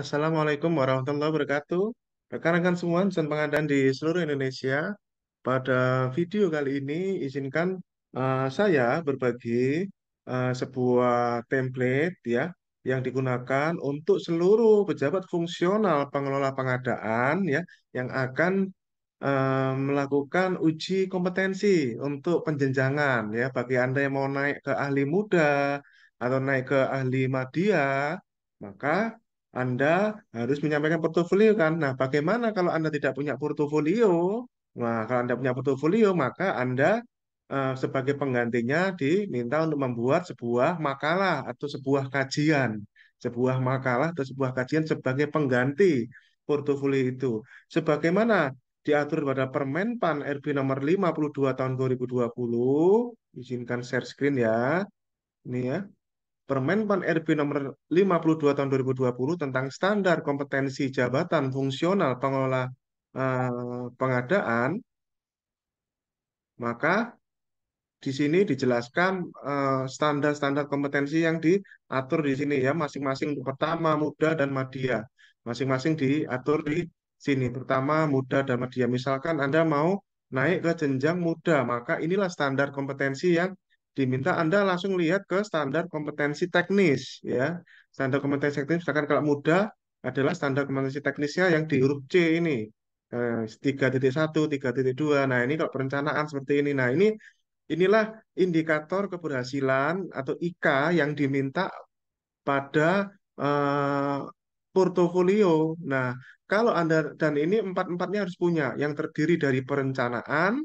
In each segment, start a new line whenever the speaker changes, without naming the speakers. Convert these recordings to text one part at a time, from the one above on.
Assalamualaikum warahmatullahi wabarakatuh. Rekan-rekan semua dan pengadaan di seluruh Indonesia, pada video kali ini izinkan uh, saya berbagi uh, sebuah template ya yang digunakan untuk seluruh pejabat fungsional pengelola pengadaan ya yang akan uh, melakukan uji kompetensi untuk penjenjangan ya bagi Anda yang mau naik ke ahli muda atau naik ke ahli media maka anda harus menyampaikan portofolio kan. Nah, bagaimana kalau Anda tidak punya portofolio? Nah, kalau Anda punya portofolio, maka Anda eh, sebagai penggantinya diminta untuk membuat sebuah makalah atau sebuah kajian, sebuah makalah atau sebuah kajian sebagai pengganti portofolio itu. Sebagaimana diatur pada Permenpan RB nomor 52 tahun 2020. Izinkan share screen ya. Ini ya. Permenpan RB nomor 52 tahun 2020 tentang standar kompetensi jabatan fungsional pengelola eh, pengadaan, maka di sini dijelaskan eh, standar-standar eh, kompetensi yang diatur di sini ya, masing-masing untuk pertama, muda, dan madya. Masing-masing diatur di sini, pertama, muda, dan madya. Misalkan Anda mau naik ke jenjang muda, maka inilah standar kompetensi yang diminta Anda langsung lihat ke standar kompetensi teknis ya. Standar kompetensi teknis misalkan kalau muda adalah standar kompetensi teknisnya yang di huruf C ini. Eh, 3.1, 3.2. Nah, ini kalau perencanaan seperti ini. Nah, ini inilah indikator keberhasilan atau IK yang diminta pada eh, portofolio. Nah, kalau Anda dan ini empat-empatnya harus punya yang terdiri dari perencanaan,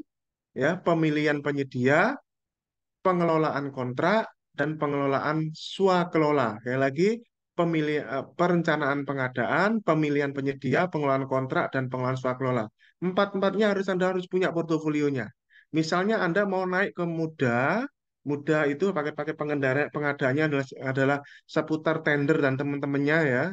ya, pemilihan penyedia, pengelolaan kontrak dan pengelolaan swakelola. Sekali lagi, pemilih, eh, perencanaan pengadaan, pemilihan penyedia, pengelolaan kontrak, dan pengelolaan swakelola. Empat-empatnya harus Anda harus punya portofolionya. Misalnya Anda mau naik ke muda, muda itu pakai-pakai pengendara pengadaannya adalah, adalah seputar tender dan teman-temannya ya.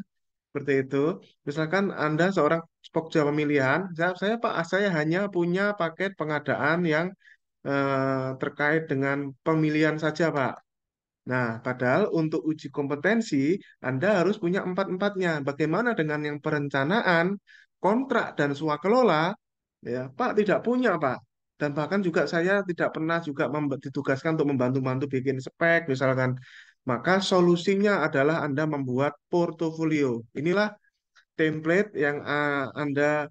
Seperti itu. Misalkan Anda seorang spokja pemilihan, saya, saya Pak, saya hanya punya paket pengadaan yang Eh, terkait dengan pemilihan saja, Pak. Nah, padahal untuk uji kompetensi, Anda harus punya empat-empatnya. Bagaimana dengan yang perencanaan, kontrak, dan swakelola? Ya, Pak tidak punya, Pak. Dan bahkan juga saya tidak pernah juga ditugaskan untuk membantu-bantu bikin spek, misalkan. Maka solusinya adalah Anda membuat portofolio. Inilah template yang eh, Anda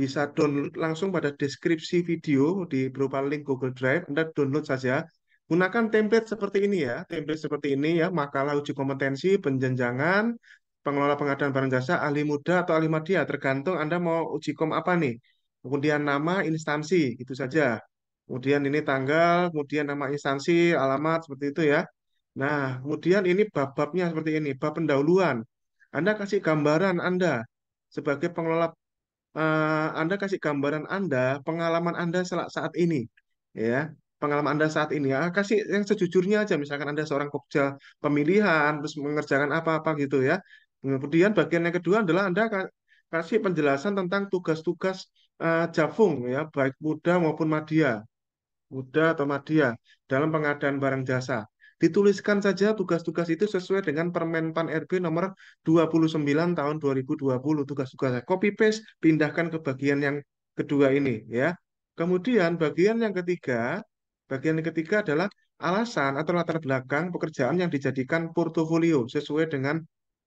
bisa download langsung pada deskripsi video di berupa link Google Drive. Anda download saja. Gunakan template seperti ini ya, template seperti ini ya, makalah uji kompetensi, penjenjangan, pengelola pengadaan barang jasa, ahli muda atau ahli media, tergantung Anda mau uji kom apa nih. Kemudian nama instansi, itu saja. Kemudian ini tanggal, kemudian nama instansi, alamat, seperti itu ya. Nah, kemudian ini bab-babnya seperti ini, bab pendahuluan. Anda kasih gambaran Anda sebagai pengelola uh, Anda kasih gambaran Anda, pengalaman Anda saat ini, ya pengalaman Anda saat ini ya kasih yang sejujurnya aja misalkan Anda seorang kokja pemilihan terus mengerjakan apa-apa gitu ya kemudian bagian yang kedua adalah Anda kasih penjelasan tentang tugas-tugas uh, jafung ya baik muda maupun madya muda atau madya dalam pengadaan barang jasa Dituliskan saja tugas-tugas itu sesuai dengan Permenpan RB nomor 29 tahun 2020 tugas-tugasnya. Copy paste pindahkan ke bagian yang kedua ini ya. Kemudian bagian yang ketiga, bagian yang ketiga adalah alasan atau latar belakang pekerjaan yang dijadikan portofolio sesuai dengan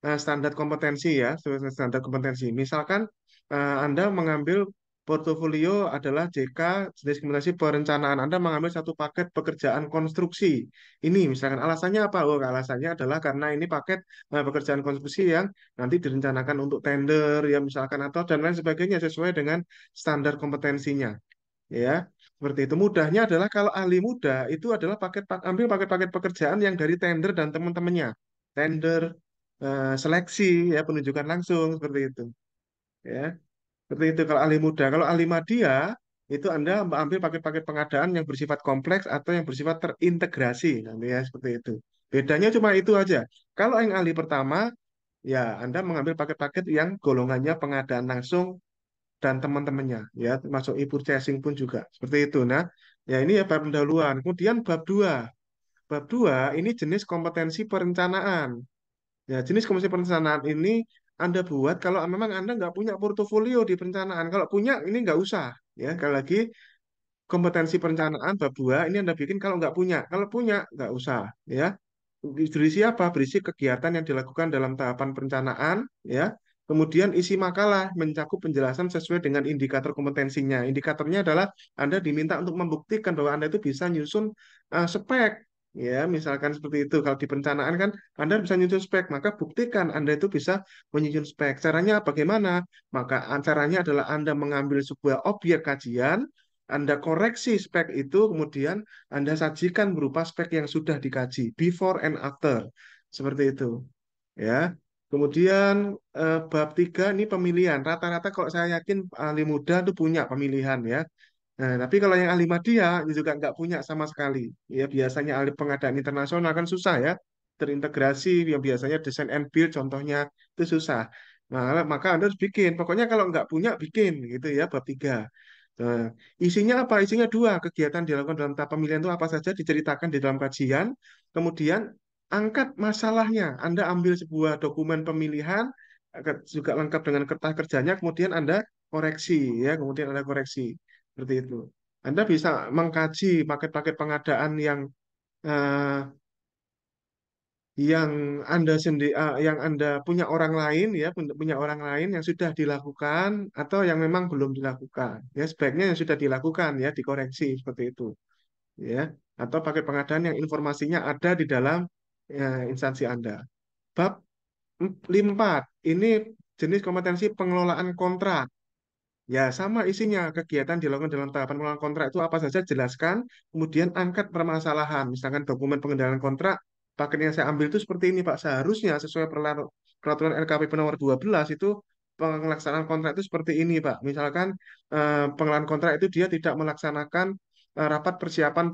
eh, standar kompetensi ya, sesuai standar kompetensi. Misalkan eh, Anda mengambil Portofolio adalah JK diskriminasi perencanaan Anda mengambil satu paket pekerjaan konstruksi. Ini misalkan alasannya apa? Oh, alasannya adalah karena ini paket eh, pekerjaan konstruksi yang nanti direncanakan untuk tender ya misalkan atau dan lain sebagainya sesuai dengan standar kompetensinya. Ya. Seperti itu. Mudahnya adalah kalau ahli muda itu adalah paket ambil paket-paket pekerjaan yang dari tender dan teman-temannya. Tender, eh, seleksi ya penunjukan langsung seperti itu. Ya. Seperti itu kalau ahli muda. Kalau ahli madia itu Anda ambil paket-paket pengadaan yang bersifat kompleks atau yang bersifat terintegrasi nanti ya seperti itu. Bedanya cuma itu aja. Kalau yang ahli pertama ya Anda mengambil paket-paket yang golongannya pengadaan langsung dan teman-temannya ya masuk e-purchasing pun juga seperti itu. Nah, ya ini ya bab pendahuluan. Kemudian bab dua Bab dua ini jenis kompetensi perencanaan. Ya, jenis kompetensi perencanaan ini anda buat kalau memang Anda nggak punya portofolio di perencanaan. Kalau punya, ini nggak usah. Ya, Kalau lagi, kompetensi perencanaan bab dua, ini Anda bikin kalau nggak punya. Kalau punya, nggak usah. Ya, berisi apa? Berisi kegiatan yang dilakukan dalam tahapan perencanaan. Ya, Kemudian isi makalah mencakup penjelasan sesuai dengan indikator kompetensinya. Indikatornya adalah Anda diminta untuk membuktikan bahwa Anda itu bisa nyusun uh, spek ya misalkan seperti itu kalau di perencanaan kan Anda bisa nyusun spek maka buktikan Anda itu bisa menyusun spek caranya bagaimana maka caranya adalah Anda mengambil sebuah objek kajian anda koreksi spek itu, kemudian Anda sajikan berupa spek yang sudah dikaji, before and after. Seperti itu. ya. Kemudian eh, bab tiga ini pemilihan. Rata-rata kalau saya yakin ahli muda itu punya pemilihan ya. Nah, tapi kalau yang ahli media ini juga nggak punya sama sekali. Ya biasanya ahli pengadaan internasional kan susah ya terintegrasi yang biasanya desain and build contohnya itu susah. Nah, maka Anda harus bikin. Pokoknya kalau nggak punya bikin gitu ya bab tiga. Nah, isinya apa? Isinya dua kegiatan dilakukan dalam tahap pemilihan itu apa saja diceritakan di dalam kajian. Kemudian angkat masalahnya. Anda ambil sebuah dokumen pemilihan juga lengkap dengan kertas kerjanya. Kemudian Anda koreksi ya. Kemudian Anda koreksi. Seperti itu. Anda bisa mengkaji paket-paket pengadaan yang uh, yang Anda sendiri uh, eh, yang Anda punya orang lain ya punya orang lain yang sudah dilakukan atau yang memang belum dilakukan. Ya sebaiknya yang sudah dilakukan ya dikoreksi seperti itu. Ya, atau paket pengadaan yang informasinya ada di dalam ya, instansi Anda. Bab 4 ini jenis kompetensi pengelolaan kontrak. Ya, sama isinya. Kegiatan dilakukan dalam tahapan pengelolaan kontrak itu apa saja jelaskan, kemudian angkat permasalahan. Misalkan dokumen pengendalian kontrak, paket yang saya ambil itu seperti ini, Pak. Seharusnya sesuai peraturan LKPP nomor 12 itu pelaksanaan kontrak itu seperti ini, Pak. Misalkan eh, pengelolaan kontrak itu dia tidak melaksanakan eh, rapat persiapan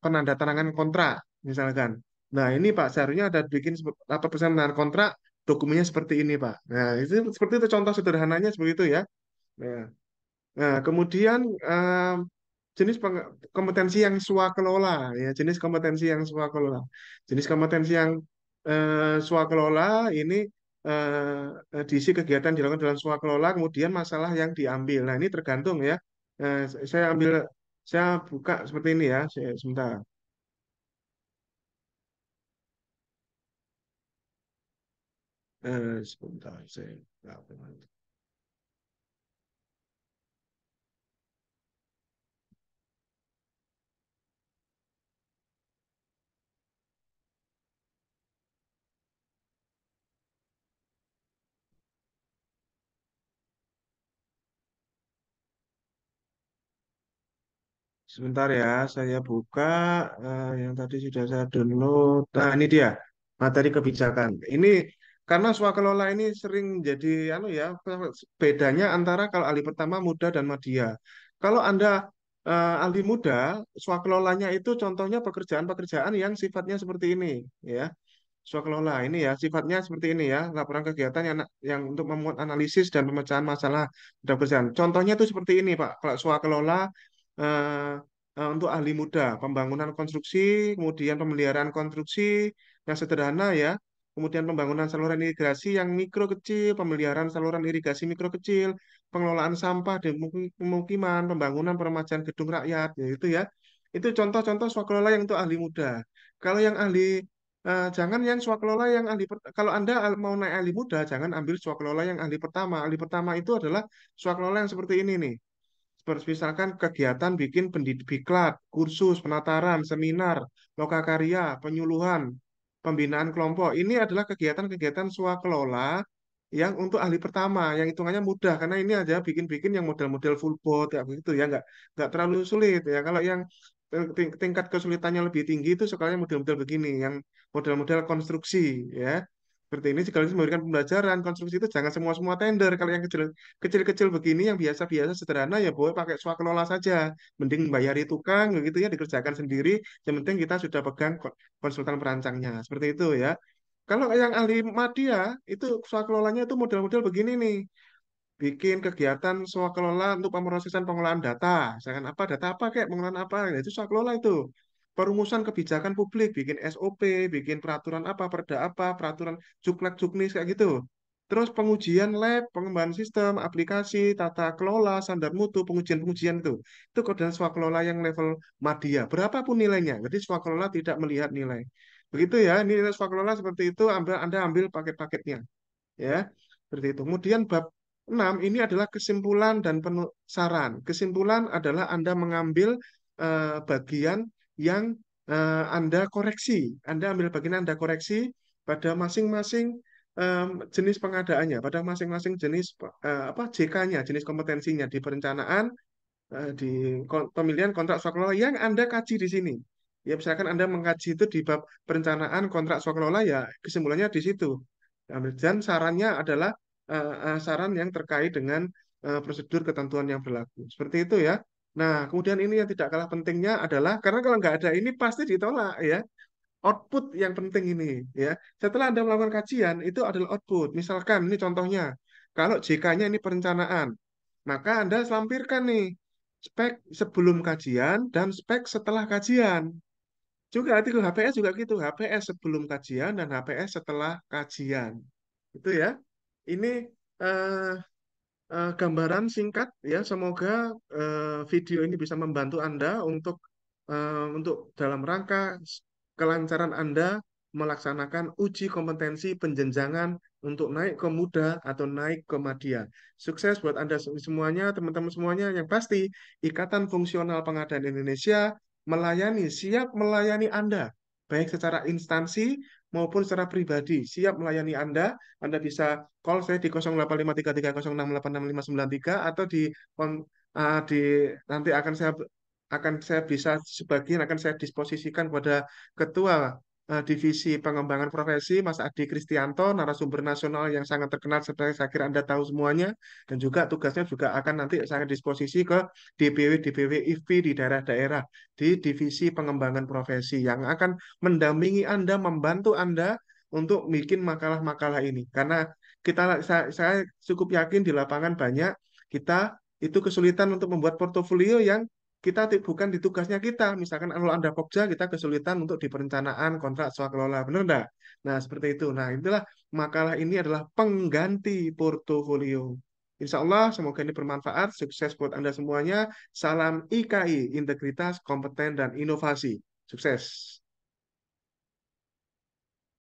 penandatanganan kontrak, misalkan. Nah, ini Pak, seharusnya ada bikin rapat persiapan kontrak, dokumennya seperti ini, Pak. Nah, itu seperti itu contoh sederhananya seperti itu ya. Yeah. Nah, kemudian jenis kompetensi yang swakelola ya, jenis kompetensi yang swakelola. Jenis kompetensi yang eh, swakelola ini eh, diisi kegiatan dilakukan dalam swakelola, kemudian masalah yang diambil. Nah, ini tergantung ya. saya ambil saya buka seperti ini ya, saya, sebentar. Eh, sebentar, saya Sebentar ya, saya buka uh, yang tadi sudah saya download. Nah, ini dia materi kebijakan. Ini karena swakelola ini sering jadi anu ya bedanya antara kalau ahli pertama muda dan media. Kalau Anda uh, ahli muda, swakelolanya itu contohnya pekerjaan-pekerjaan yang sifatnya seperti ini ya. Swakelola ini ya sifatnya seperti ini ya, laporan kegiatan yang yang untuk memuat analisis dan pemecahan masalah dalam Contohnya itu seperti ini, Pak. Kalau swakelola uh, untuk ahli muda, pembangunan konstruksi, kemudian pemeliharaan konstruksi yang sederhana ya, kemudian pembangunan saluran irigasi yang mikro kecil, pemeliharaan saluran irigasi mikro kecil, pengelolaan sampah di pemukiman, pembangunan peremajaan gedung rakyat, ya itu ya. Itu contoh-contoh swakelola yang untuk ahli muda. Kalau yang ahli Uh, jangan yang swakelola yang ahli kalau Anda mau naik ahli muda, jangan ambil swakelola yang ahli pertama. Ahli pertama itu adalah swakelola yang seperti ini nih misalkan kegiatan bikin pendidik biklat, kursus, penataran, seminar, lokakarya, penyuluhan, pembinaan kelompok. Ini adalah kegiatan-kegiatan swakelola yang untuk ahli pertama, yang hitungannya mudah karena ini aja bikin-bikin yang model-model full boat ya begitu ya nggak nggak terlalu sulit ya. Kalau yang tingkat kesulitannya lebih tinggi itu sekalinya model-model begini, yang model-model konstruksi ya seperti ini sekaligus memberikan pembelajaran konstruksi itu jangan semua semua tender kalau yang kecil kecil kecil begini yang biasa biasa sederhana ya boleh pakai swakelola saja mending bayari tukang gitu ya dikerjakan sendiri yang penting kita sudah pegang konsultan perancangnya seperti itu ya kalau yang ahli media itu swakelolanya itu model-model begini nih bikin kegiatan swakelola untuk pemrosesan pengolahan data misalkan apa data apa kayak pengolahan apa nah, itu swakelola itu perumusan kebijakan publik, bikin SOP, bikin peraturan apa, perda apa, peraturan cuklek juknis kayak gitu. Terus pengujian lab, pengembangan sistem, aplikasi, tata kelola, standar mutu, pengujian-pengujian itu. Itu koordinat swakelola yang level madya. Berapapun nilainya. Jadi swakelola tidak melihat nilai. Begitu ya, ini nilai swakelola seperti itu, ambil, Anda ambil paket-paketnya. Ya, seperti itu. Kemudian bab 6 ini adalah kesimpulan dan saran. Kesimpulan adalah Anda mengambil eh, bagian yang uh, Anda koreksi. Anda ambil bagian Anda koreksi pada masing-masing um, jenis pengadaannya, pada masing-masing jenis uh, apa JK-nya, jenis kompetensinya di perencanaan, uh, di pemilihan kontrak swakelola yang Anda kaji di sini. Ya, misalkan Anda mengkaji itu di bab perencanaan kontrak swakelola, ya kesimpulannya di situ. Nah, dan sarannya adalah uh, saran yang terkait dengan uh, prosedur ketentuan yang berlaku. Seperti itu ya. Nah, kemudian ini yang tidak kalah pentingnya adalah karena kalau nggak ada ini pasti ditolak ya. Output yang penting ini ya. Setelah Anda melakukan kajian itu adalah output. Misalkan ini contohnya, kalau JK-nya ini perencanaan, maka Anda selampirkan nih spek sebelum kajian dan spek setelah kajian. Juga artikel HPS juga gitu, HPS sebelum kajian dan HPS setelah kajian. Itu ya. Ini eh, uh, gambaran singkat ya. Semoga uh, video ini bisa membantu Anda untuk uh, untuk dalam rangka kelancaran Anda melaksanakan uji kompetensi penjenjangan untuk naik ke muda atau naik ke madya. Sukses buat Anda semuanya, teman-teman semuanya. Yang pasti, Ikatan Fungsional Pengadaan Indonesia melayani, siap melayani Anda baik secara instansi maupun secara pribadi siap melayani Anda. Anda bisa call saya di 085330686593 atau di uh, di nanti akan saya akan saya bisa sebagian akan saya disposisikan kepada ketua Eh, Divisi Pengembangan Profesi, Mas Adi Kristianto, narasumber nasional yang sangat terkenal, saya kira Anda tahu semuanya, dan juga tugasnya juga akan nanti saya disposisi ke DPW-DPW IFP di daerah-daerah, di Divisi Pengembangan Profesi, yang akan mendampingi Anda, membantu Anda untuk bikin makalah-makalah ini. Karena kita saya, saya cukup yakin di lapangan banyak, kita itu kesulitan untuk membuat portofolio yang kita bukan di tugasnya kita. Misalkan kalau Anda Pokja, kita kesulitan untuk di perencanaan kontrak soal kelola. Benar enggak? Nah, seperti itu. Nah, itulah makalah ini adalah pengganti portofolio. Insya Allah, semoga ini bermanfaat. Sukses buat Anda semuanya. Salam IKI, Integritas, Kompeten, dan Inovasi. Sukses!